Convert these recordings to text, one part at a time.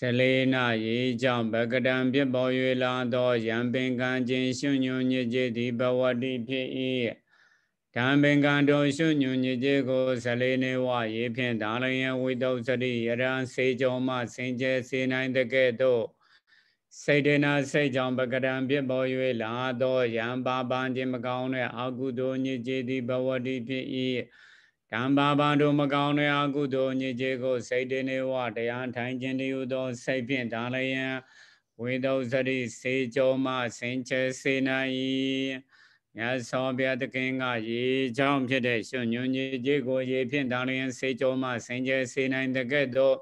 14နာရေကြောင့်ဗကတံပြစ်ပေါ်၍လာသောယံပင်ကံခြင်းရှွညွညစ်ခြင်းသည်ဘဝတိဖြစ်၏ဓမ္ပင်ကံတို့ရှွညွညစ်ခြင်းကို14နေဝရေဖြင့်ဒါလယံဝိတုသတိယရန်စေကြောမှစင်ကြဲစေနိုင်တကဲ့သို့စေတနာစိတ်ကြောင့်ပကရံပြစ်ပေါ်၍လာသောယံပါပန်ခြင်းမကောင်းတဲ့အာဟုသောညစ်ခြင်းသည်ဘဝတိဖြစ်၏ကံပါပါတို့မကောင်းတဲ့အကုသိုလ်ညစ်ကြေးကိုစိတ်တည်းနေဝတရားထိုင်ခြင်းတည်းဟုသောစိတ်ဖြင့်ဒါလျင်ဝိသုသတိစေကြောမှဆင်ခြေစေနိုင်၏မြတ်စွာဘုရားသခင်ကရေချောင်းဖြစ်တဲ့ရှင်ညွန်ညစ်ကြေးကိုရေဖြင့်ဒါလျင်စေကြောမှဆင်ခြေစေနိုင်တဲ့ကဲ့သို့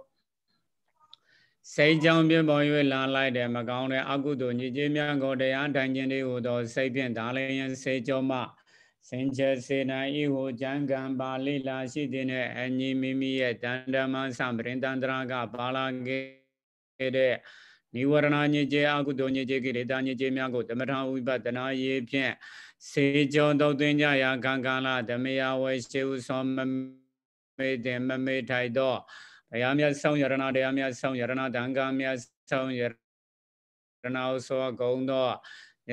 စိတ်ကြောင့်ပြပေါ်၍လာလိုက်တဲ့မကောင်းတဲ့အကုသိုလ်ညစ်ကြေးများကိုတရားထိုင်ခြင်းတည်းဟုသောစိတ်ဖြင့်ဒါလျင်စေကြောမှစင်ချက်စေနာဤဟူကြံကံပါဠိလာရှိတဲ့အညီမိမိရဲ့တန်တမသံပရင်တန္တရာကပါလာခဲ့တဲ့နိဝရဏညစ်ကြေအကုသိုလ်ညစ်ကြေကိလေသာညစ်ကြေများကိုတမထဝိပဿနာရေးဖြင့်စေကြောတုတ်သွင်းကြရာကံကလာဓမယဝေရှိဥသောမမေတ္တမမေထိုက်သောဘုရားမြတ်ဆောင်ယရဏတရားမြတ်ဆောင်ယရဏတံဃာမြတ်ဆောင်ယရဏဥသောဂုံသော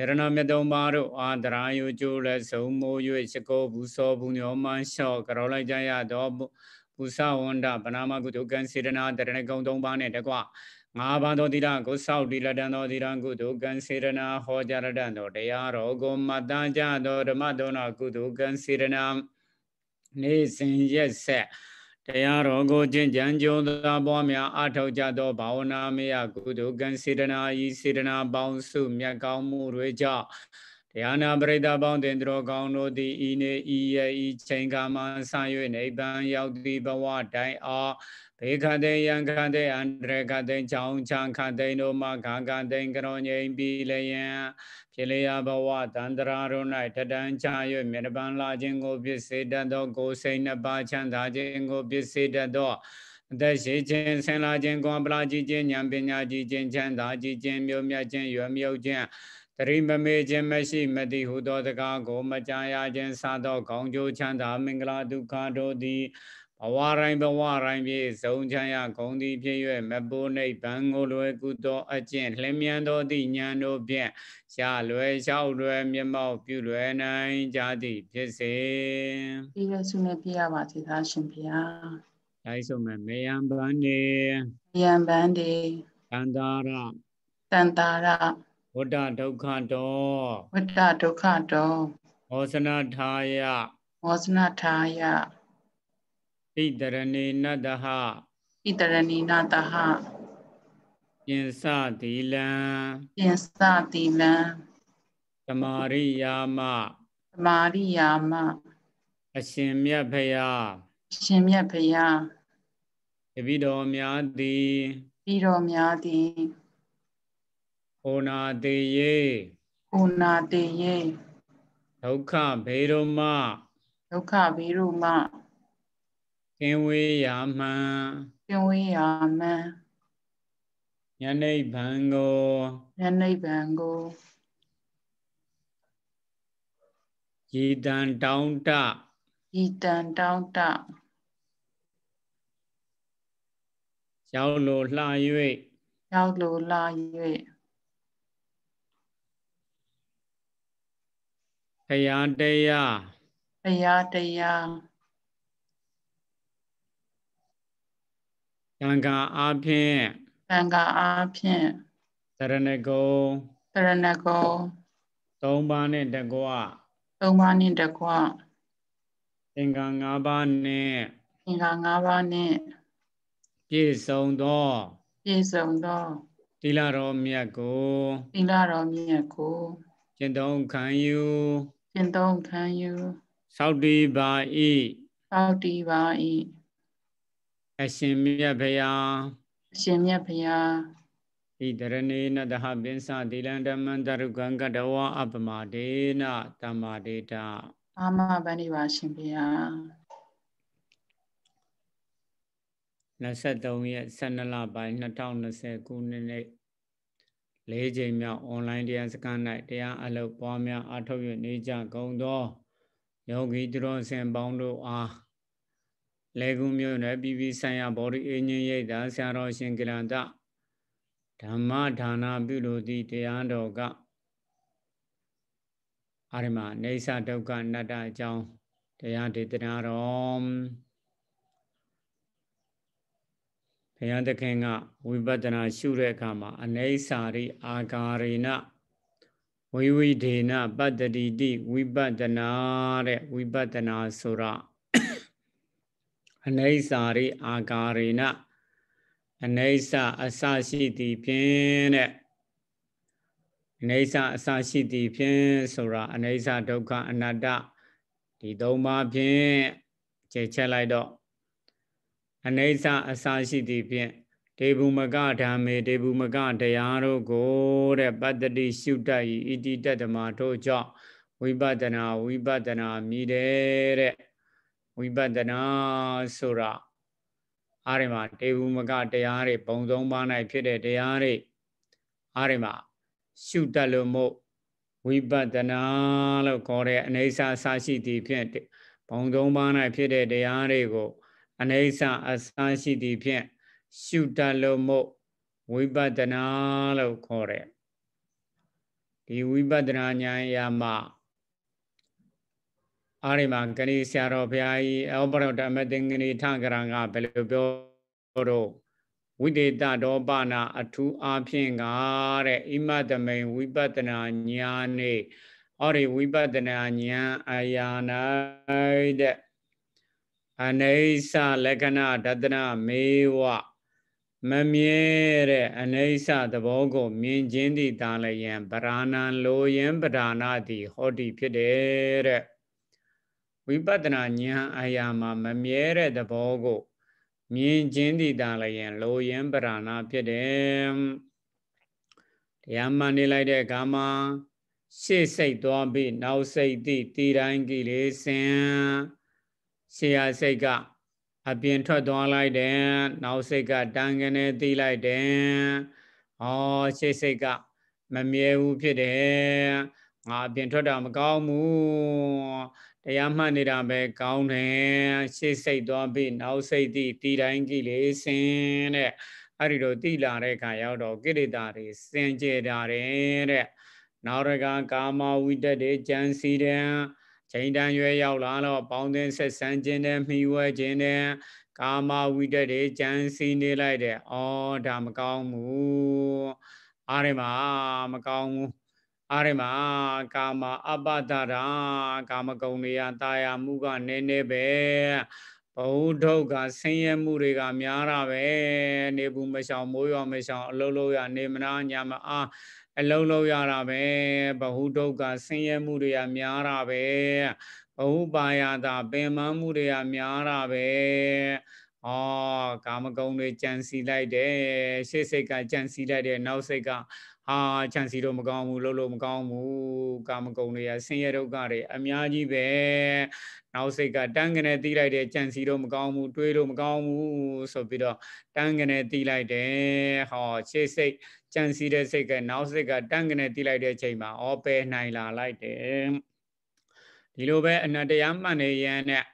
ယရဏမြတ်တုံးပါတို့အာတရာယုကျိုးလည်းစုံမိုး၍စကောဘူးစောဘူးညောမန်းလျှော့ကရောလိုက်ကြရတော့ပူဇဝန္ဒဗနာမကုတုကံစေတနာတရဏဂုံသုံးပါးနဲ့တကွငါးပါးသောသီလကိုစောက်တည်လက်တန်သောသီလကုတုကံစေတနာဟောကြားရတန်သောတရားတော်ကိုမတန်ကြသောဓမ္မဒေါနာကုတုကံစေတနာနေစဉ်ရက်ဆက်တရားတော်ကိုကျင့်ကြံကြိုးစားပွားများအထောက်ကြသောဘာဝနာမယကုသိုလ်ကံစေတနာဤစေတနာပေါင်းစုမြတ်ကောင်းမှုတွေကြောင့်တရားနာပရိသတ်ပေါင်းတင်တော်ကောင်းတို့သည်ဤနေ့ဤရဲ့ဤချိန်ကာမှာဆံ၍နိဗ္ဗာန်ရောက်သည့်ဘဝတိုင်အောင်ဘေခတေယံခတေအန္တရခတေချောင်းချံခတေတို့မှာခါခတေကရောငိမ့်ပြီလျင်ဖြစ်လျာဘဝတန္တရာတို့၌ထတန်ချ၍မြေတပံလာခြင်းကို ပြစ်စေတတ်သော ကိုယ်စိတ်နှစ်ပါးချမ်းသာခြင်းကိုပြစ်စေတတ်သောအသက်ရှိခြင်းဆင်လာခြင်းကွန်ပလာကြည့်ခြင်းဉာဏ်ပညာကြည့်ခြင်းချမ်းသာကြည့်ခြင်းမျိုးမြတ်ခြင်းရွယ်မြုပ်ခြင်းတရိမမေခြင်းမရှိမတိဟုသောတကားကို မကြာရခြင်းစသောကောင်းကျိုးချမ်းသာမင်္ဂလာဒုက္ခတို့သည်အဝါရိုင်းဘဝရိုင်းပြေဇုံချရဂုံတိဖြစ်၍မပိုးနှိပ်ဗံကိုလွယ်ကုသောအကျင့်လျင်မြန်သောသည့်ဉာဏ်တို့ဖြင့်ရှာလွယ်လျှောက်လွယ်မျက်မှောက်ပြုလွယ်နိုင်ကြသည်ဖြစ်စေ။ဤလည်းဆုနဲ့ပြရပါသေးသားရှင်ဗျာ။ဒါဆိုမဲ့မေယံဗန္ဒီမေယံဗန္ဒီတန္တာရတန္တာရဝတ္တဒုက္ခတောဝတ္တဒုက္ခတောဩစနထာယဩစနထာယဣတရဏေနတဟဣတရဏေနတဟပင်စတိလံပင်စတိလံသမာရိယာမသမာရိယာမအရှင်မြတ်ဖရာအရှင်မြတ်ဖရာတပိတော်များသည်ပြီးတော်များသည်ဟောနာတေယေဟောနာတေယေဒုက္ခဘေရုမဒုက္ခဘေရုမကင်းဝေးရာမှန်ကင်းဝေးရာမှန်ယနေ့ဗံကိုယနေ့ဗံကိုဤတန်တောင်းတဤတန်တောင်းတရောက်လိုလှ၍ရောက်လိုလှ၍ဘုရားတရားဘုရားတရားတန်ခါအားဖြင့်တန်ခါအားဖြင့်သရဏဂုံသရဏဂုံသုံးပါးနှင့်တကွသုံးပါးနှင့်တကွသင်္ကန်း၅ပါးနှင့်သင်္ကန်း၅ပါးနှင့်ပြည့်စုံသောပြည့်စုံသောတိလာတော်မြတ်ကိုတိလာတော်မြတ်ကိုကျင့်သုံးခံယူကျင့်သုံးခံယူသောက်တည်ပါ၏သောက်တည်ပါ၏အရှင်မြတ်ဖရာအရှင်မြတ်ဖရာဣဒရဏေနတဟပိသသီလံဓမ္မံတရုကံကတဝအပမဒေနတမ္မာဒေတာအာမဗန္ဒီပါရှင်ဖရာ23ရက်12လပိုင်း2020ခုနှစ်နေ့လေးချိန်မြောက်အွန်လိုင်းတရားစခန်း၌တရားအလုပ်ပွားများအထောက်ရနေကြကုန်သောယောဂီသူတော်စင်ပေါင်းတို့အားလေကုမြို့နယ်ပြည်ပြည်ဆိုင်ရာဗောဓိအင်းကြီးရိတ်တာဆရာတော်ရှင်ကလန္တဓမ္မဒါနာပြုလိုသည့်တရားတော်ကအာရမနေသဒုက္ခနတ္တအကြောင်းတရားဒေသနာတော်ဘုရားသခင်ကဝိပဿနာရှုတဲ့အခါမှာအနေစာရိအာဂါရေနဝိဝိဒေနပတ္တတိတိဝိပဿနာတဲ့ဝိပဿနာဆိုတာအနေဆာရိအာကာရိနအနေဆာအစရှိသည်ဖြင့်တဲ့အနေဆာအစရှိသည်ဖြင့်ဆိုတာအနေဆာဒုက္ခအနတ္တဒီသုံးပါးဖြင့်ခြေချက်လိုက်တော့အနေဆာအစရှိသည်ဖြင့်ဒေဘုမကဓမ္မေဒေဘုမကတရားတို့ကိုတဲ့ပတ္တိရှုတတ်ဤဣတိတ္တမတို့ကြောင့်ဝိပဿနာဝိပဿနာမြည်တယ်တဲ့ဝိပဿနာဆိုတာအားရမှာတေဝမကတရားတွေပုံသုံးပါး၌ဖြစ်တဲ့တရားတွေအားရမှာရှုတတ်လို့မို့ဝိပဿနာလို့ခေါ်တဲ့အနေဆာဆာရှိသည်ဖြင့်ပုံသုံးပါး၌ဖြစ်တဲ့တရားတွေကိုအနေဆာအဆာရှိသည်ဖြင့်ရှုတတ်လို့မို့ဝိပဿနာလို့ခေါ်တဲ့ဒီဝိပဿနာဉာဏ်အရာမှာအားဒီမှာကဏီဆရာတော်ဘုရားကြီးအောပရတမတင်္ဂနိထကရံကဘယ်လိုပြောတော့ဝိတေတတော်ပနာ အထူးအားဖြင့်ကတဲ့အိမတမိန်ဝိပဿနာဉာဏ်နဲ့အော်ဒီဝိပဿနာဉာဏ်အရာ၌တဲ့အနိစ္စလက္ခဏာတတနာမေဝ မမြဲတဲ့အနိစ္စသဘောကို မြင်ခြင်းသည်တာလျံပရာဏံလိုယံပဒါနာတိဟောတိဖြစ်တဲ့ဝိပဿနာဉာဏ်အာရမှာမမြဲတဲ့သဘောကို မြင်ချင်းသိတာလည်းရင်လိုရင်းပရဏဖြစ်တယ်တရားမှန်နေလိုက်တဲ့အခါမှာရှေ့စိတ်သွားပြီးနောက်စိတ်သိတည်တိုင်းကိလေသင်ရှေ့ဟာစိတ်ကအပြင်ထွက်သွားလိုက်တယ်နောက်စိတ်ကတန်ကနေသိလိုက်တယ်အော်ရှေ့စိတ်ကမမြဲဘူးဖြစ်တယ်ငါအပြင်ထွက်တာမကောင်းဘူးတရားမှတ်နေတာပဲကောင်းတယ်ရှေ့စိတ်သွားပြီးနောက်စိတ်သည်တီတိုင်းကိလေစင်တဲ့အဲ့ဒီလိုတိလာတဲ့ခါရောက်တော့ကိလေသာတွေစင်ကြယ်တာတဲ့နောက်ရကကာမဝိတ္တတွေကြံစီတယ်ချိန်တန်ရွယ်ရောက်လာတော့ပေါင်းသင်းဆက်ဆံခြင်းနဲ့မှီဝဲခြင်းနဲ့ကာမဝိတ္တတွေကြံစီနေလိုက်တယ်အော်ဒါမကောင်းဘူးအားရမှာမကောင်းဘူးအားရမှာကာမအပတရာကာမဂုဏ်တွေကတာယာမှုကနည်းနည်းပဲဘုဒုက္ခဆင်းရဲမှုတွေက များတာပဲနေဘူးမရှောင်မိုးရွာမရှောင်အလုံးလုံးရနေမနာညာမအားအလုံးလုံးရတာပဲဘဟုဒုက္ခဆင်းရဲမှုတွေကများတာပဲဘဟုပါယတာပင်မမှုတွေကများတာပဲဩကာမဂုဏ်တွေကြံစီလိုက်တယ်ရှေ့စိတ်ကကြံစီလိုက်တယ်နောက်စိတ်ကဟာခြံစီတော့မကောင်းဘူးလှုပ်လို့မကောင်းဘူးကာမဂုဏ်တွေကဆင်းရဲဒုက္ခတွေအများကြီးပဲနောက်စိတ်ကတန်းကနေတီးလိုက်တဲ့ခြံစီတော့မကောင်းဘူးတွေးလို့မကောင်းဘူးဆိုပြီးတော့တန်းကနေတီးလိုက်တယ်ဟောရှေ့စိတ်ခြံစီတဲ့စိတ်ကနောက်စိတ်ကတန်းကနေတီးလိုက်တဲ့ချိန်မှာအော်ပယ်နိုင်လာလိုက်တယ်ဒီလိုပဲအနတရားမှန်နေရန်နဲ့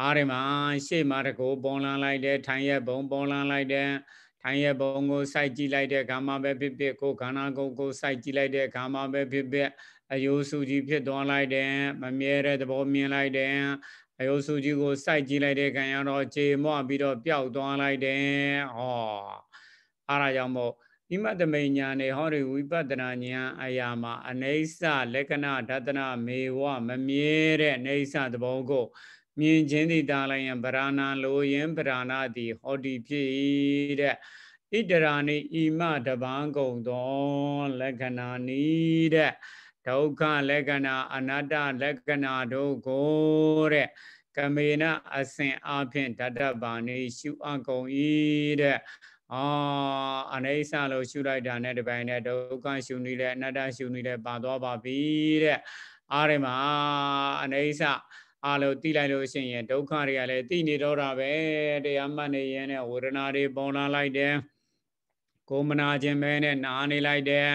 အားရမှာရှေ့မှာတကိုပေါ်လာလိုက်တယ်ထိုင်ရဘုံပေါ်လာလိုက်တယ်ထိုင်ရဲ့ဘုံကိုစိုက်ကြည့်လိုက်တဲ့ခါမှပဲဖြစ်ဖြစ်ကိုယ်ခန္ဓာကိုယ်ကိုစိုက်ကြည့်လိုက်တဲ့ခါမှပဲဖြစ်ဖြစ်အယိုးစုကြီးဖြစ်သွားလိုက်တယ်မမြဲတဲ့သဘောမြင်လိုက်တယ်အယိုးစုကြီးကိုစိုက်ကြည့်လိုက်တဲ့ခါရတော့ခြေမော့ပြီးတော့ပျောက်သွားလိုက်တယ်ဟောအားရကြောင့်မို့ိမတမိညာနေဟောရိဝိပဿနာဉာဏ်အရာမှာအနေဆလက္ခဏာဒသနာမေဝမမြဲတဲ့အနေဆသဘောကိုမြင်ခြင်းသည်တာလိုက်ယံဗရာဏလိုယင်ဗရာဏသည်ဟောတိဖြစ်တဲ့ဣတရာနိဣမတပံကုံသောလက္ခဏာနိတဲ့ဒုက္ခလက္ခဏာအနတ္တလက္ခဏာတို့ကိုတဲ့ကမေနအစဉ်အဖြင့်တတ္တဗာနေရှုအကုန်ဤတဲ့အာအနေဆာလို့ရှုလိုက်တာနဲ့တပိုင်းနဲ့ဒုက္ခရှုနေလဲအနတ္တရှုနေလဲပါသွားပါပြီတဲ့အားရမှာအနေဆာအားလို့သိလိုက်လို့ရှိရင်ဒုက္ခတွေကလည်းသိနေတော့တာပဲတရားမှတ်နေရင်နဲ့ဝေဒနာတွေပေါ်လာလိုက်တယ်ကိုမနာခြင်းပဲနဲ့နာနေလိုက်တယ်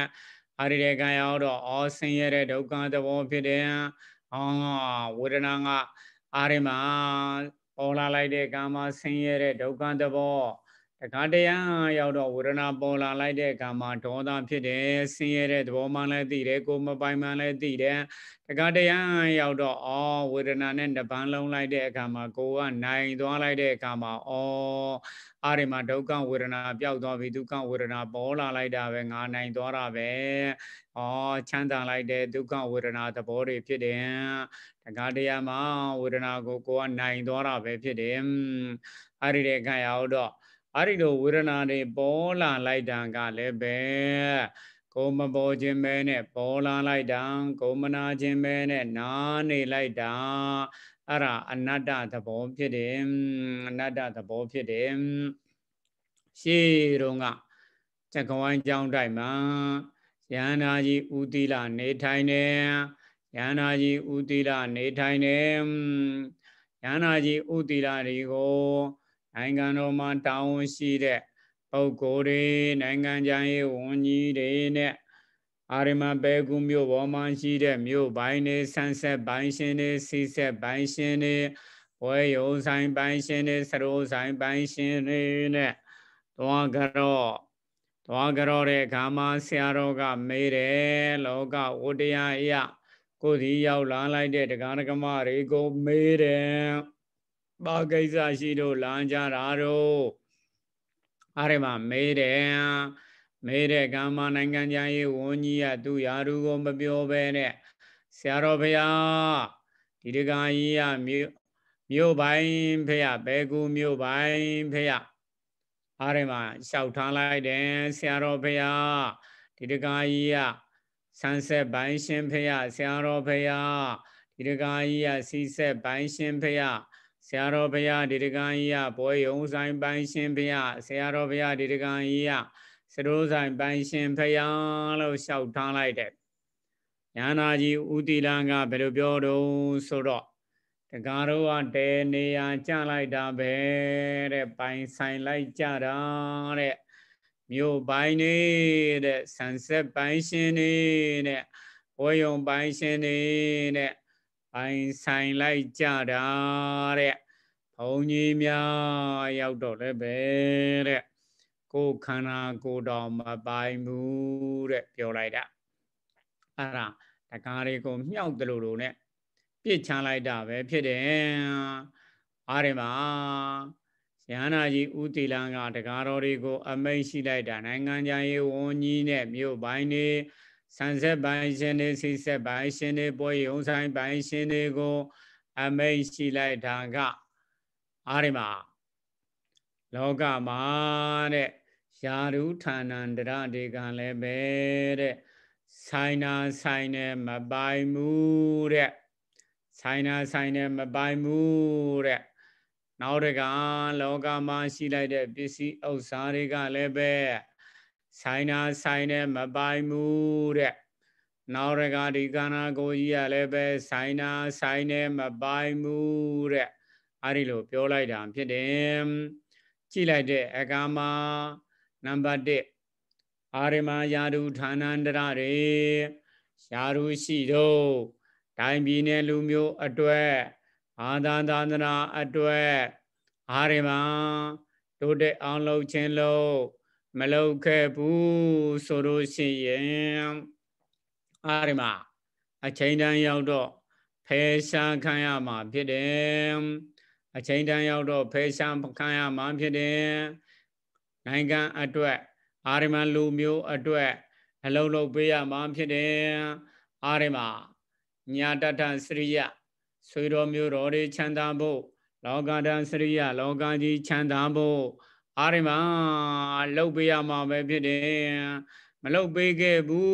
အာရိရေကံရောက်တော့အောဆင်းရဲတဲ့ဒုက္ခသဘောဖြစ်တယ်အောဝေဒနာကအာရမပေါ်လာလိုက်တဲ့ကာမဆင်းရဲတဲ့ဒုက္ခသဘောတခါတရံရောက်တော့ဝေဒနာပေါ်လာလိုက်တဲ့အခါမှာဒေါသဖြစ်တယ်ဆင်းရဲတဲ့သဘောမှလည်းသိတယ်ကိုယ်မပိုင်မှလည်းသိတယ်တခါတရံရောက်တော့အော်ဝေဒနာနဲ့တပန်းလုံးလိုက်တဲ့အခါမှာကိုယ်ကနိုင်သွားလိုက်တဲ့အခါမှာအော်အားရမှာဒုက္ခဝေဒနာပျောက်သွားပြီဒုက္ခဝေဒနာပေါ်လာလိုက်တာပဲငါနိုင်သွားတာပဲအော်ချမ်းသာလိုက်တဲ့ဒုက္ခဝေဒနာသဘောတွေဖြစ်တယ်တခါတရံမှာဝေဒနာကိုကိုယ်ကနိုင်သွားတာပဲဖြစ်တယ်အားရတဲ့အခါရောက်တော့အဲ့ဒီလိုဝေဒနာတွေပေါ်လာလိုက်တာကလည်းပဲကိုမပေါ်ခြင်းပဲနဲ့ပေါ်လာလိုက်တာကိုမနာခြင်းပဲနဲ့နားနေလိုက်တာအဲ့ဒါအနတ္တသဘောဖြစ်တယ်အနတ္တသဘောဖြစ်တယ်ရှေးတုန်းကဇကဝိုင်းကျောင်းတိုက်မှာယန္နာကြီးဥတိလနေထိုင်နေယန္နာကြီးဥတိလနေထိုင်နေယန္နာကြီးဥတိလတွေကိုနိုင်ငံတော်မှာတာဝန်ရှိတဲ့ပုဂ္ဂိုလ်တွေနိုင်ငံခြားရေးဝန်ကြီးတွေနဲ့အာရမဘေကုမြို့ပေါ်မှာရှိတဲ့မြို့ပိုင်းတွေဆန်းဆက်ပိုင်းရှင်တွေစီဆက်ပိုင်းရှင်တွေဝဲယုံဆိုင်ပိုင်းရှင်တွေစရိုးဆိုင်ပိုင်းရှင်တွေနဲ့သွားကြတော့သွားကြတော့တဲ့ခါမှာဆရာတော်ကမေးတယ်လောကဝတ္တရားအရာကိုယ်စီရောက်လာလိုက်တဲ့တရားဓမ္မတွေကိုမေးတယ်ဘာကိစ္စရှိလို့လမ်းကြတာတော့အားရမှာမေးတယ်မေးတဲ့ကမ္မနိုင်ငံခြားရေးဝန်ကြီးကသူ့ယာရုကိုမပြောဘဲနဲ့ဆရာတော်ဘုရားဒီတကာကြီးကမြို့မြို့ပိုင်းဖေရဘဲကူမြို့ပိုင်းဖေရအားရမှာလျှောက်ထားလိုက်တယ်ဆရာတော်ဘုရားဒီတကာကြီးကဆန်းဆက်ပိုင်းရှင်ဖေရဆရာတော်ဘုရားဒီတကာကြီးကစီဆက်ပိုင်းရှင်ဖေရဆရာတော်ဘုရားဒေဒကံကြီးရဘောယုံဆိုင်ပိုင်ရှင်ဘုရားဆရာတော်ဘုရားဒေဒကံကြီးရစရိုးဆိုင်ပိုင်ရှင်ဘုရားလို့လျှောက်ထားလိုက်တယ်ညာနာကြီးဥတီလန်ကဘယ်လိုပြောတုံးဆိုတော့တကားတော့တဲနေရကြလိုက်တာပဲတဲ့ပိုင်ဆိုင်လိုက်ကြတာတဲ့မြို့ပိုင်နေတဲ့ဆန်ဆက်ပိုင်ရှင်နေတဲ့ဘောယုံပိုင်ရှင်နေတဲ့အိုင်ဆိုင်လိုက်ကြတာတဲ့ဘုံကြီးများရောက်တော့လည်းပဲတဲ့ကိုခန္ဓာကိုယ်တော်မပိုင်ဘူးတဲ့ပြောလိုက်တာအဲ့ဒါတကားတွေကိုမြောက်တလို့လို့ ਨੇ ပြစ်ချလိုက်တာပဲဖြစ်တယ်အားရမှာရဟနာကြီးဦးတီလန်ကတကားတော်တွေကို အမိန့်ရှိလိုက်တာ နိုင်ငံခြားရေးဝန်ကြီးနဲ့မြို့ပိုင်းတွေဆန်ဆက်ပိုင်ရှင်တွေစီဆက်ပိုင်ရှင်တွေပွဲရုံဆိုင်ပိုင်ရှင်တွေကို အမိန်ရှိလိုက်တာကအားရမလောကမှာတဲ့ယာရုဌာဏန္တရတေကံလည်းပဲတဲ့ဆိုင်နာဆိုင်နဲ့မပိုင်မှုတဲ့ဆိုင်နာဆိုင်နဲ့မပိုင်မှုတဲ့နောက်တကလောကမှာရှိလိုက်တဲ့ပစ္စည်းဥစ္စာတွေကလည်းပဲဆိုင်နာဆိုင်နဲ့မပိုင်မှုတဲ့နောက်ရကဒီကနာကိုကြီးကလည်းပဲဆိုင်နာဆိုင်နဲ့မပိုင်မှုတဲ့အဲ့ဒီလိုပြောလိုက်တာဖြစ်တယ်ကြည့်လိုက်တဲ့အကမနံပါတ်1အာရမယာတုဌာနန္တရရေယာတုရှိတော့တိုင်းပြည်နယ်လူမျိုးအတွက်အာသာသာသနာအတွက်အာရမတို့တဲ့အောင်လုပ်ခြင်းလို့မလုပ်ခဲ့ဘူးဆိုလို့ရှိရင်အားရမအချိန်တန်ရောက်တော့ဖယ်ရှားခံရမှာဖြစ်တယ်အချိန်တန်ရောက်တော့ဖယ်ရှားခံရမှာဖြစ်တယ်နိုင်ငံအတွက်အာရမလူမျိုးအတွက်အလုံးလုံးပေးရမှာဖြစ်တယ်အာရမညာတထစရိယဆွေတော်မျိုးတော်တွေချမ်းသာဖို့လောကဒံစရိယလောကကြီးချမ်းသာဖို့အာရမလှုပ်ပေးရမှာပဲဖြစ်တယ်မလှုပ်ပေးခဲ့ဘူး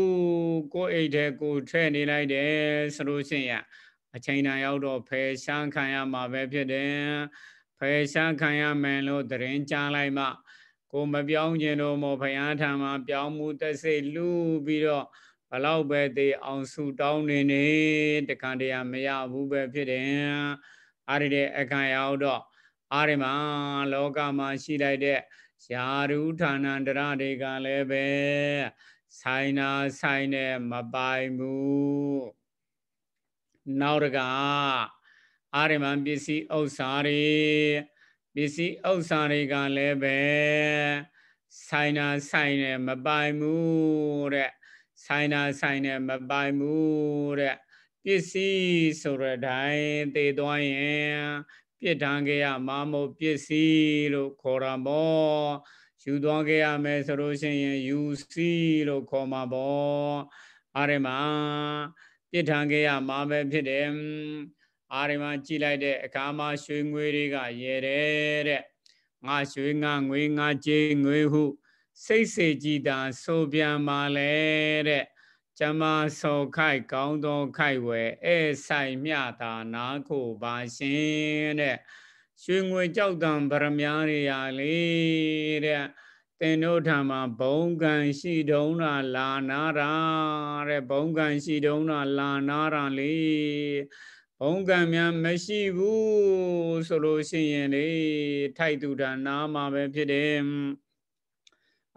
ကိုယ်အိတ်ထဲကိုထဲ့နေလိုက်တယ်ဆိုလို့ရှိရင်အချိန်တန်ရောက်တော့ဖယ်ရှားခံရမှာပဲဖြစ်တယ်ဖယ်ရှားခံရမယ်လို့တရင်ကြားလိုက်မှ ကိုမပြောင်းခြင်းတော့မဖယားထံမှာပြောင်းမှုတက်စိတ်လူပြီးတော့ဘလောက်ပဲသေးအောင်ဆူတောင်းနေနေတခါတရမရဘူးပဲဖြစ်တယ်အားရတဲ့အခါရောက်တော့အားရမလောကမှာရှိလိုက်တဲ့ယာရုဌာဏန္တရတွေကလည်းပဲဆိုင်နာဆိုင်နဲ့မပိုင်ဘူးနောက်တကအာရမံပစ္စည်းဥစ္စာတွေပစ္စည်းဥစ္စာတွေကလည်းပဲဆိုင်နာဆိုင်နဲ့မပိုင်ဘူးတဲ့ဆိုင်နာဆိုင်နဲ့မပိုင်ဘူးတဲ့ပစ္စည်းဆိုရတိုင်းသိသွားရင်ပြစ်ဒဏ်ခဲ့ရမှာမို့ပစ္စည်းလို့ခေါ်တာပေါ့ယူသွားခဲ့ရမယ်ဆိုလို့ရှိရင်ယူစီလို့ခေါ်မှာပေါ့အားရမှာပြစ်ဒဏ်ခဲ့ရမှာပဲဖြစ်တယ်အားရမှာကြည်လိုက်တဲ့အခါမှာရွှေငွေတွေကရေတယ်တဲ့ငါရွှေငါငွေငါကြေးငွေဟုစိတ်စေကြည်တာဆိုပြန်ပါလေတဲ့ကျမဆောခိုက်ကောင်းသောခိုက်ဝဲအဲဆိုင်မြတာနာကိုပါရှင်တဲ့ရွှေငွေကြောက်တံဗရမယာတွေရာလေးတဲ့သင်တို့ထာမှာဘုံကံရှိတုံးတာလာနာတာတဲ့ဘုံကံရှိတုံးတာလာနာတာလေဘုံကံများမရှိဘူးဆိုလို့ရှိရင်လေထိုက်သူတာနာမှာပဲဖြစ်တယ်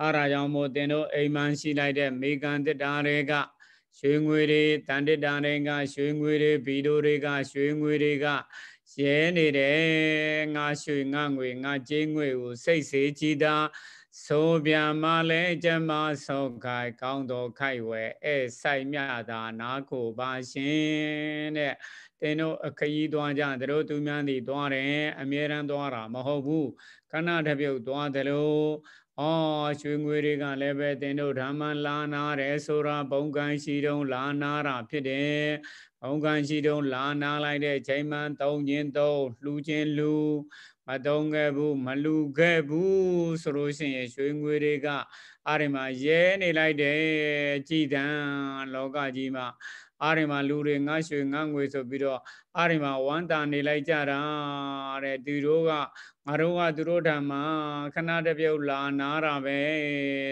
အဲဒါကြောင့်မို့တင်တို့အိမ်မှန်ရှိလိုက်တဲ့မေကံတ္တာတွေကရွှေငွေတွေတန်တ္တာတွေကရွှေငွေတွေဘီဒိုတွေကရွှေငွေတွေကရဲနေတယ်ငါရွှေငါငွေငါကြေးငွေကိုစိတ်စေကြည်တာဆိုပြမလဲကျမဆောက်ခိုင်ကောင်းတော်ခိုက်ဝဲအဲဆိုင်မြတာနာကိုပါရှင်တဲ့တင်တို့အခကြီးသွားကြတို့သူများတွေသွားတယ်အမြဲတမ်းသွားတာမဟုတ်ဘူးခဏတစ်ပြုတ်သွားတယ်လို့ဩရွှေငွေတွေကလည်းပဲသင်တို့ဓမ္မလာနာတယ်ဆိုတာဘုံကံရှိတုံးလာနာတာဖြစ်တယ်ဘုံကံရှိတုံးလာနာလိုက်တဲ့ချိန်မှန်သုံးခြင်းသုံးလှူခြင်းလှူမတုံးခဲ့ဘူးမလူခဲ့ဘူးဆိုလို့ရှိရင်ရွှေငွေတွေကအာရမရဲနေလိုက်တယ်ကြည်တံလောကကြီးမှာအာရမလူတွေငါရွှေငါငွေဆိုပြီးတော့အာရမဝမ်းတာနေလိုက်ကြတာတဲ့သူတို့ကငါတို့ကသူတို့ဓမ္မခဏတပြုတ်လာနာတာပဲ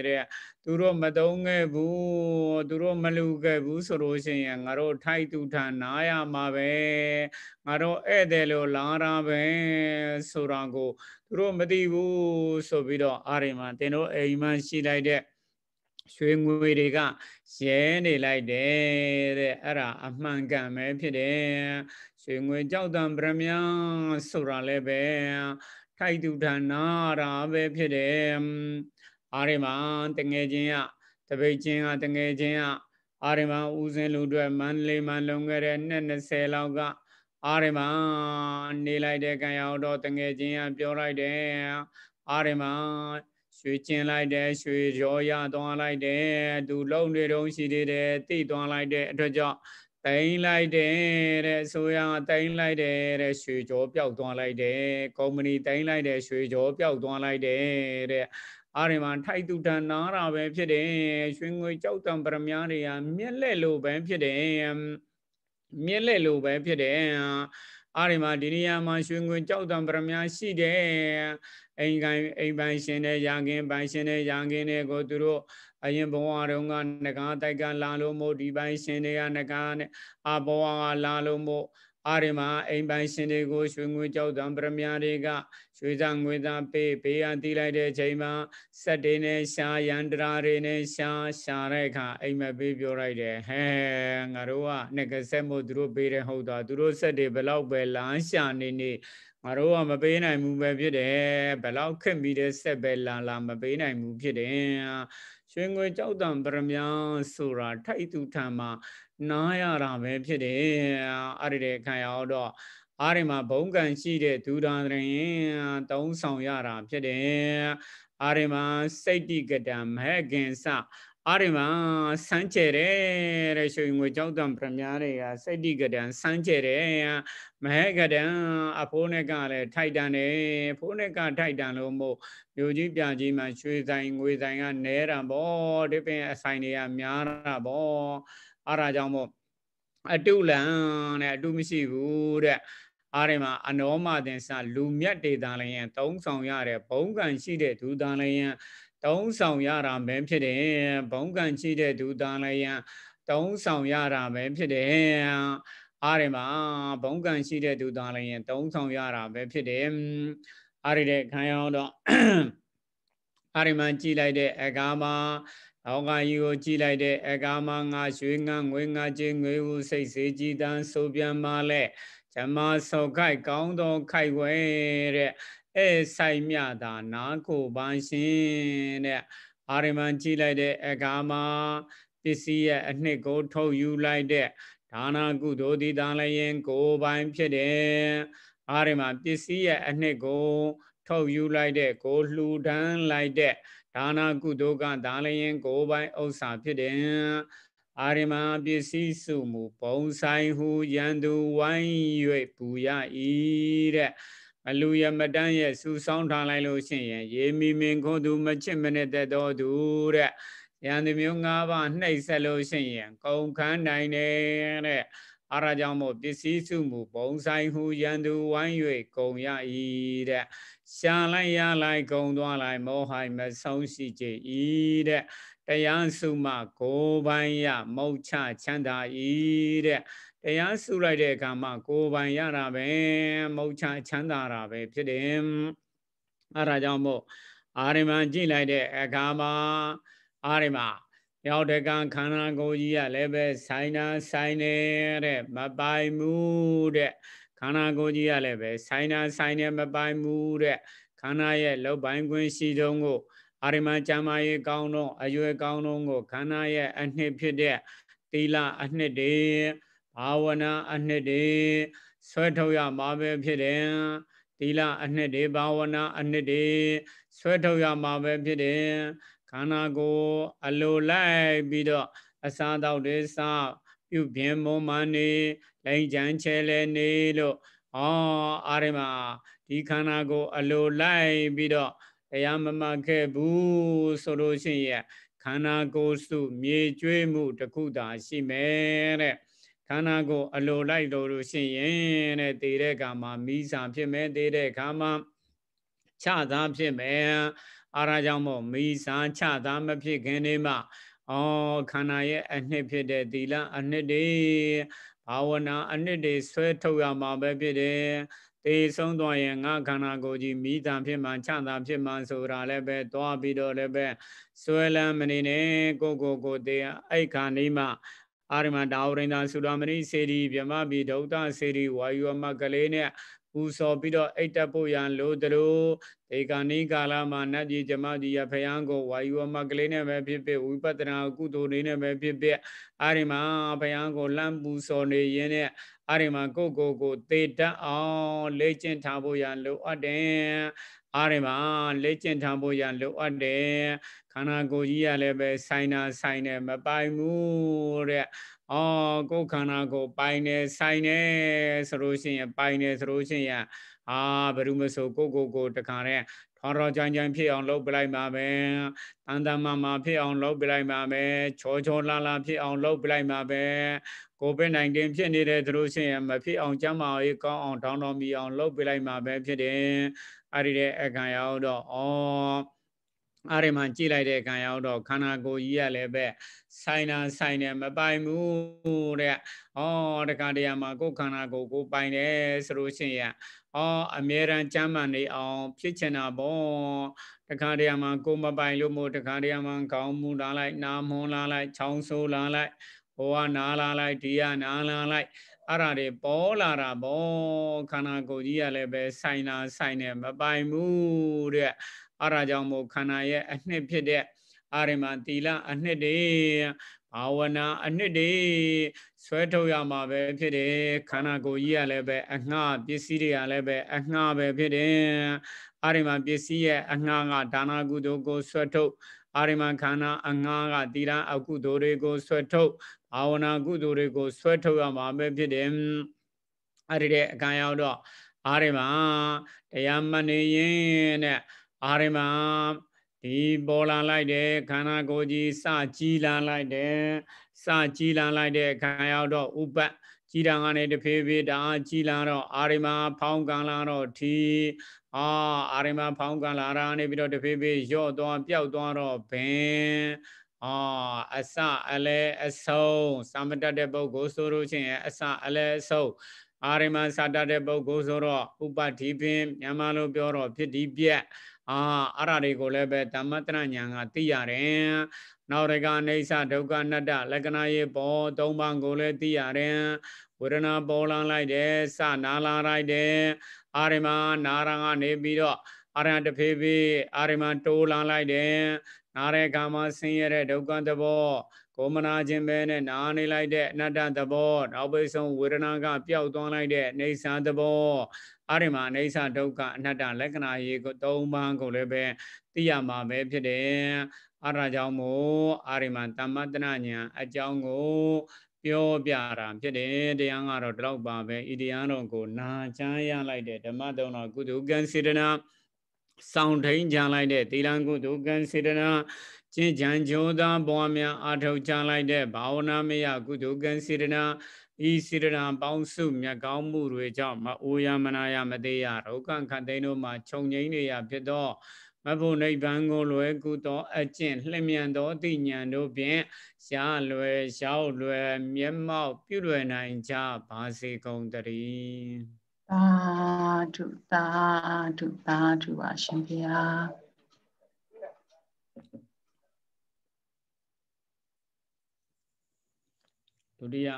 တဲ့သူတို့မတုံးခဲ့ဘူးသူတို့မလူခဲ့ဘူးဆိုလို့ရှိရင်ငါတို့ထိုက်သူထနာရမှာပဲငါတို့ဧည့်သည်လို့လာတာပဲဆိုတာကိုသူတို့မသိဘူးဆိုပြီးတော့အာရိမန်တင်တို့အိမ်မှရှိလိုက်တဲ့ရွှေငွေတွေကရဲနေလိုက်တယ်တဲ့အဲ့ဒါအမှန်ကန်ပဲဖြစ်တယ်ရွှေငွေကြောက်တံဗြဟ္မံဆိုတာလည်းပဲထိုက်သူဌာနာရာပဲဖြစ်တယ်အားရမတငယ်ချင်းကတပိတ်ချင်းကတငယ်ချင်းကအာရမဦးစင်းလူတွေမန္တလေးမှာလွန်ခဲ့တဲ့နှစ်20လောက်ကအာရမနေလိုက်တဲ့ကံရောင်တော့တငယ်ချင်းကပြောလိုက်တယ်အာရမရွှေကျင်လိုက်တယ်ရွှေရောရသွားလိုက်တယ်သူလုံနေတုံးရှိသေးတယ်တိသွားလိုက်တဲ့အတွက်ကြောင့်တိုင်လိုက်တယ်တဲ့အစိုးရတိုင်လိုက်တယ်တဲ့ရွှေကြောပျောက်သွားလိုက်တယ်ကုမ္ပဏီတိုင်လိုက်တယ်ရွှေကြောပျောက်သွားလိုက်တယ်တဲ့အာရမထိုက်သူတန်နာတာပဲဖြစ်တယ်ရွှေငွေကြောက်တံပရမညာတွေဟာမြက်လက်လိုပဲဖြစ်တယ်မြက်လက်လိုပဲဖြစ်တယ်အာရမဒီနေရာမှာရွှေငွေကြောက်တံပရမညာရှိတယ်အိမ်ကအိမ်ပိုင်ရှင်တဲ့ယာကင်းပိုင်ရှင်တဲ့ယာကင်းတွေကိုသူတို့အရင်ဘဝတုန်းကနဂါတိုက်ကလာလို့မို့ဒီပိုင်းရှင်တွေကနဂါနဲ့အဘဝကလာလို့မို့အာရမအိမ်ပိုင်းရှင်တွေကိုရွှေငွေကြောက်တံပရမညာတွေက ရွှေသားငွေသားပေးပေးအတီးလိုက်တဲ့အချိန်မှာစက်တွေနဲ့ရှားယန္တရာတွေနဲ့ရှားရှားတဲ့အခါအိမ်မပေးပြောလိုက်တယ်ဟဲငါတို့ကနှက်ကဆက်မို့သူတို့ပေးတယ်ဟုတ်တာသူတို့စက်တွေဘလောက်ပဲလမ်းရှာနေနေငါတို့ကမပေးနိုင်ဘူးပဲဖြစ်တယ်ဘလောက်ခက်မိတဲ့ဆက်ပဲလာလာမပေးနိုင်ဘူးဖြစ်တယ်ရွှေငွေကြောက်တံပရမံဆိုတာထိုက်သူထံမှာနားရတာပဲဖြစ်တယ်အဲ့ဒီတဲ့ခံရတော့အားရမှာဘုံကံရှိတဲ့ဒူဒါသရင်တုံးဆောင်ရတာဖြစ်တယ်အာရမစိတ်တိကတံမဟဂင်္စအားရမှာစမ်းကြဲတယ်တဲ့ရှင်ငွေကြောက်တံပြမားတွေကစိတ်တိကတံစမ်းကြဲတယ်မဟကတံအဖိုးနဲ့ကလည်းထိုက်တန်တယ်ဖိုးနဲ့ကထိုက်တန်လို့မို့မြို့ကြီးပြကြီးမှာရွှေဆိုင်ငွေဆိုင်ကနဲတာဗောဒီပင်အဆိုင်တွေကများတာဗောအားရကြောင့်မို့အတုလံတဲ့အတုမရှိဘူးတဲ့အားရမှာအနောမသင်္ဆလူမြတ်ဒေတာလျင် သုံးဆောင်ရတဲ့ဘုံကံရှိတဲ့ဒူတာလျင်တုံးဆောင်ရတာပဲဖြစ်တယ်ဘုံကံချိတဲ့သူတန်လျံတုံးဆောင်ရတာပဲဖြစ်တယ်အားရမှာဘုံကံရှိတဲ့သူတန်လျံတုံးဆောင်ရတာပဲဖြစ်တယ်အားရတဲ့ခံရအောင်တော့အားရမှာကြည်လိုက်တဲ့အကားမှာအောက်ကကြီးကိုကြည်လိုက်တဲ့အကားမှာငါရွှေငါငွေငါချင်းငွေဟုစိတ်စေကြည်တန်းဆိုပြန်မှလဲဓမ္မဆောက်ခိုက်ကောင်းသောခိုက်ဝဲတဲ့အဲဆိုင်မြတာနာကိုပန်းရှင်တဲ့အာရမန်ကြည့်လိုက်တဲ့အကာမပစ္စည်းရဲ့အနှစ်ကိုထုတ်ယူလိုက်တဲ့ဒါနာကုသိုလ်ဒီတန်လည်းရင် ကိုပိုင်ဖြစ်တယ်အာရမန်ပစ္စည်းရဲ့အနှစ်ကို ထုတ်ယူလိုက်တဲ့ကိုလှူဒန်းလိုက်တဲ့ဒါနာကုသိုလ်ကဒါလည်းရင် ကိုပိုင်ဥစ္စာဖြစ်တယ်အာရမပစ္စည်းစုမှု ပုံဆိုင်ဟုယန္တုဝိုင်း၍ပူရ၏တဲ့အလူရမတန်းရဲ့စူဆောင်းထားလိုက်လို့ရှိရင်ရေမီမင်ခွန်သူမချစ်မနစ်သက်တော်သူတဲ့ယန္တမျိုး၅ပါးနှိပ်ဆက်လို့ရှိရင်ကုံခန်းနိုင်တယ်တဲ့အာရကြောင့်မို့ပစ္စည်းစုမှုဘုံဆိုင်ဟုယန္တူဝိုင်း၍ကုံရ၏တဲ့ရှာလိုက်ရလိုက်ကုံသွားလိုက်မောဟိုင်မဆုံးရှိကြ၏တဲ့တရားစုမှကိုယ်ပိုင်ရမောက်ချချမ်းသာ၏တဲ့တရားစုလိုက်တဲ့အခါမှာကိုယ်ပိုင်ရတာပဲမဟုတ်ချချမ်းသာတာပဲဖြစ်တယ်အဲဒါကြောင့်မို့အာရမန်ကြည့်လိုက်တဲ့အခါမှာအာရမရောက်တကံခန္ဓာကိုယ်ကြီးကလည်းပဲဆိုင်နာဆိုင်နေတဲ့မပိုင်မှုတဲ့ခန္ဓာကိုယ်ကြီးကလည်းပဲဆိုင်နာဆိုင်နေမပိုင်မှုတဲ့ခန္ဓာရဲ့လောက်ပိုင်ခွင့်ရှိဆုံးကိုအာရမကျမ်းမာရေးကောင်းတော့အရွယ်ကောင်းတော့ကိုခန္ဓာရဲ့အနှစ်ဖြစ်တဲ့သီလအနှစ်တွေဘာဝနာ အနှစ်တွေဆွဲထုတ်ရမှာပဲဖြစ်တယ်သီလအနှစ်တွေဘာဝနာအနှစ်တွေဆွဲထုတ်ရမှာပဲဖြစ်တယ်ခန္ဓာကိုယ်အလိုလိုက်ပြီးတော့အစာတော့တွေစပြုပြင်မွန်မနေလိမ့်ချမ်းချဲလဲနေလို့ဩအာရမဒီခန္ဓာကိုယ်အလိုလိုက်ပြီးတော့တရားမမခဲ့ဘူးဆိုလို့ရှိရင်ခန္ဓာကိုယ်စုမြေကျွေးမှုတစ်ခုသာရှိမယ်တဲ့ခန္ဓာကိုယ်အလိုလိုက်လို့လို့ရှိရင်တဲ့တည်တဲ့ကမှာမိစာဖြစ်မယ်တည်တဲ့ခါမှာခြသာဖြစ်မယ်အာရကြောင့်မို့မိစာခြသာမဖြစ်ခင်နေမှာအော်ခန္ဓာရဲ့အနှစ်ဖြစ်တဲ့သီလအနှစ်တွေဘာဝနာအနှစ်တွေဆွဲထုတ်ရမှာပဲဖြစ်တယ်ေဆုံးသွားရင်ငါခန္ဓာကိုယ်ကြီးမိသားဖြစ်မှချတာဖြစ်မှဆိုတာလည်းပဲသွားပြီးတော့လည်းပဲဆွဲလန်းမနေနဲ့ကိုကိုကိုတေအဲ့ခါနေမှအာရမတာဝရိန္ဒသုဒမဏိစေတီမြမပိဒုဒ္ဒစေတီဝါယုအမကလေးနဲ့ပူဇော်ပြီးတော့အိတ်တက်ဖို့ရန်လိုသလိုဒေကနိကာလမှာနတ်ကြီးဂျမကြီးရဖယံကိုဝါယုအမကလေးနဲ့ပဲဖြစ်ဖြစ်ဝိပဿနာကုသိုလ်နေနဲ့ပဲဖြစ်ဖြစ်အာရမဖယံကိုလမ်းပူဇော်နေရင်းနဲ့အာရမကိုကိုကိုသေတတ်အောင်လေ့ကျင့်ထားဖို့ရန်လိုအပ်တယ်အာရမလေ့ကျင့်ထားဖို့ရန်လိုအပ်တယ်န္ဓာကိုယ်ကြီးကလည်းပဲဆိုင်တာဆိုင်တယ်မပိုင်ဘူးတဲ့အော်ကိုယ်ခန္ဓာကိုယ်ပိုင်တယ်ဆိုင်တယ်ဆိုလို့ရှိရင်ပိုင်တယ်ဆိုလို့ရှိရင်အာဘယ်သူမဆိုကိုကိုကိုတခါတဲ့ထောထောချမ်းချမ်းဖြစ်အောင်လုပ်ပလိုက်ပါပဲတန်တမမာဖြစ်အောင်လုပ်ပလိုက်ပါပဲချောချောလာလာဖြစ်အောင်လုပ်ပလိုက်ပါပဲကိုဗစ် -19 ဖြစ်နေတဲ့သူတို့ရှင်မဖြစ်အောင်ကျန်းမာရေးကောင်းအောင်ထောင်းတော်မီအောင်လုပ်ပလိုက်ပါပဲဖြစ်တယ်အဲ့ဒီတဲ့အခါရောက်တော့အော်အဲ့ဒီမှာကြည့်လိုက်တဲ့အခါရောက်တော့ခန္ဓာကိုယ်ကြီးရလည်းပဲဆိုင်တာဆိုင်တယ်မပိုင်ဘူးတဲ့။အော်တခါတရံမှာကိုယ်ခန္ဓာကိုယ်ကိုပိုင်တယ်ဆိုလို့ရှိရင်အော်အမြဲတမ်းကြမ်းမှန်နေအောင်ဖြစ်ချင်တာပေါ့။တခါတရံမှာကိုယ်မပိုင်လို့မို့တခါတရံမှာခေါင်းမူလာလိုက်နားမွန်းလာလိုက်ချောင်းဆိုးလာလိုက်ဟိုကနားလာလိုက်ဒီကနားလာလိုက်အဲ့ဒါတွေပေါ်လာတာပေါ့ခန္ဓာကိုယ်ကြီးကလည်းပဲဆိုင်လာဆိုင်နေမပိုင်ဘူးတဲ့အဲ့ဒါကြောင့်မို့ခန္ဓာရဲ့အနှစ်ဖြစ်တဲ့အာရမသီလအနှစ်တွေဘာဝနာအနှစ်တွေဆွဲထုတ်ရမှာပဲဖြစ်တယ်ခန္ဓာကိုယ်ကြီးကလည်းပဲအငှပစ္စည်းတွေကလည်းပဲအငှပဲဖြစ်တယ်အာရမပစ္စည်းရဲ့အငှကဒါနာကုသိုလ်ကိုဆွဲထုတ်အာရမခန္ဓာအငှကသီလအကုသိုလ်တွေကိုဆွဲထုတ်ဘာဝနာကုသိုလ်တွေကိုဆွဲထုတ်ရမှာပဲဖြစ်တယ်အဲ့ဒီတဲ့အကံရောက်တော့အာရမတရားမနေရင်နဲ့အာရမဒီပေါ်လာလိုက်တယ်ခန္ဓာကိုယ်ကြီးစကြီးလာလိုက်တယ်စကြီးလာလိုက်တဲ့အခါရောက်တော့ဥပတ်ကြီးတာကနေတဖြည်းဖြည်းဒါကြီးလာတော့အာရိမာဖောင်းကန်လာတော့ထီအာအာရိမာဖောင်းကန်လာတာနေပြီးတော့တဖြည်းဖြည်းရော့သွားပျောက်သွားတော့ဘင်အော်အစအလဲအဆုံးစာမတတ်တဲ့ပုဂ္ဂိုလ်ဆိုလို့ချင်းအစအလဲအဆုံးအာရမစာတတ်တဲ့ပုဂ္ဂိုလ်ဆိုတော့ဥပတိပင်မြန်မာလိုပြောတော့ဖြစ်ဒီပြက်အာအဲ့ဒါတွေကိုလည်းပဲဓမ္မတရညာကသိရတယ်နောက်ရကအနိစ္စဒုက္ခအနတ္တလက္ခဏာရေပေါ်သုံးပါးကိုလည်းသိရတယ်ဝေဒနာပေါ်လာလိုက်တယ်စနာလာလိုက်တယ်အာရမနာရကနေပြီးတော့အာရတဖေးဖေးအာရမတိုးလာလိုက်တယ်နားတဲ့အခါမှာဆင်းရဲတဲ့ဒုက္ခသဘောကိုမနာခြင်းပဲနဲ့နားနေလိုက်တဲ့အနတ္တသဘောနောက်ပိတ်ဆုံးဝေဒနာကပျောက်သွားလိုက်တဲ့အိဋ္ဌာသဘောအဲ့ဒီမှာအိဋ္ဌာဒုက္ခအနတ္တလက္ခဏာရေကိုသုံးပါးကိုလည်းပဲသိရမှာပဲဖြစ်တယ်အဲ့ဒါကြောင့်မို့အဲ့ဒီမှာတမ္မတနာညာအကြောင်းကို ပြောပြတာဖြစ်တယ်တရားကတော့ဒီလောက်ပါပဲဤတရားတော်ကိုနာကြားရလိုက်တဲ့ဓမ္မတုံတော်ကုသကံစေတနာဆောင်ထိန်ကြလိုက်တဲ့သီလံကုဒုကံစေတနာကျင့်ကြံကြိုးစားပွားများအထောက်ကြလိုက်တဲ့ဘာဝနာမယကုဒုကံစေတနာဤစေတနာပေါင်းစုမြတ်ကောင်းမှုတွေကြောင့်မအိုရမနာရမသေးရဒုက္ခခတ်သိမ်းတို့မှာခြုံငိမ့်နေရဖြစ်သောမဘုံနိဗ္ဗာန်ကိုလွယ်ကူသောအကျင့်လှည့်မြန်သောသိဉာဏ်တို့ဖြင့်ရှားလွယ်ရှောက်လွယ်မျက်မှောက် ပြုလွယ်နိုင်ကြပါစေကုန်တည်းသာဓုသာဓုသာဓုပါရှင်ဘုရားဒုတိယ